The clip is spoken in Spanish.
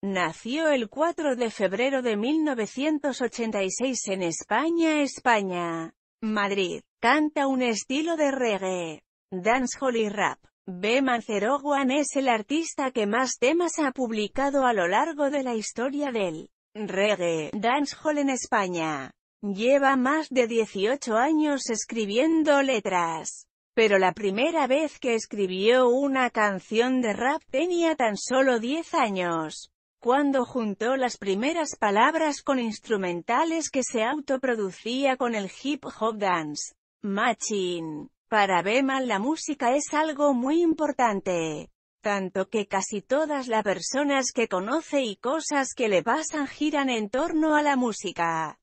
Nació el 4 de febrero de 1986 en España, España. Madrid. Canta un estilo de reggae, dancehall y rap. B. Manceroguan es el artista que más temas ha publicado a lo largo de la historia del reggae, dancehall en España. Lleva más de 18 años escribiendo letras. Pero la primera vez que escribió una canción de rap tenía tan solo 10 años cuando juntó las primeras palabras con instrumentales que se autoproducía con el hip hop dance machine. Para Beman la música es algo muy importante. Tanto que casi todas las personas que conoce y cosas que le pasan giran en torno a la música.